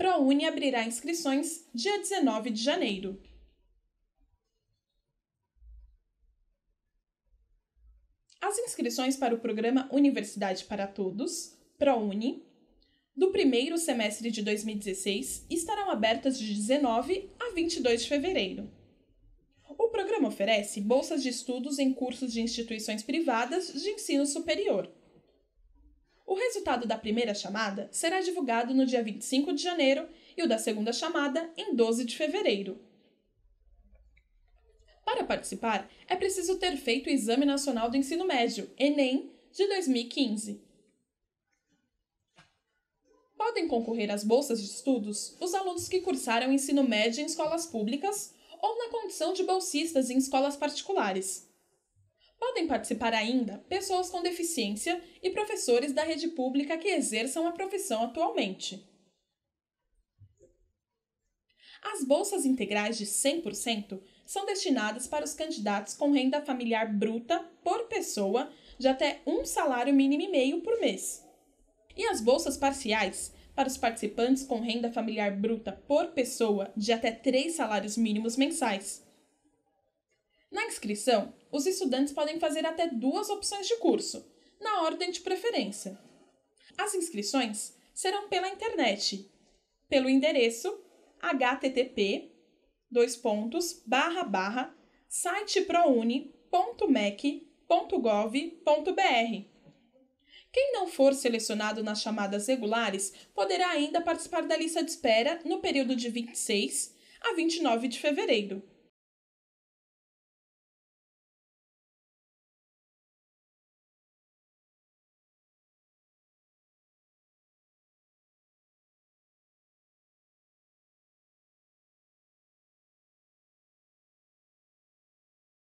ProUni abrirá inscrições dia 19 de janeiro. As inscrições para o programa Universidade para Todos, ProUni, do primeiro semestre de 2016 estarão abertas de 19 a 22 de fevereiro. O programa oferece bolsas de estudos em cursos de instituições privadas de ensino superior o resultado da primeira chamada será divulgado no dia 25 de janeiro e o da segunda chamada em 12 de fevereiro. Para participar, é preciso ter feito o Exame Nacional do Ensino Médio, ENEM, de 2015. Podem concorrer às bolsas de estudos os alunos que cursaram ensino médio em escolas públicas ou na condição de bolsistas em escolas particulares Podem participar ainda pessoas com deficiência e professores da rede pública que exerçam a profissão atualmente. As bolsas integrais de 100% são destinadas para os candidatos com renda familiar bruta por pessoa de até um salário mínimo e meio por mês. E as bolsas parciais para os participantes com renda familiar bruta por pessoa de até três salários mínimos mensais inscrição, os estudantes podem fazer até duas opções de curso, na ordem de preferência. As inscrições serão pela internet, pelo endereço http dois pontos, barra, barra, siteprouni.mec.gov.br. Quem não for selecionado nas chamadas regulares poderá ainda participar da lista de espera no período de 26 a 29 de fevereiro.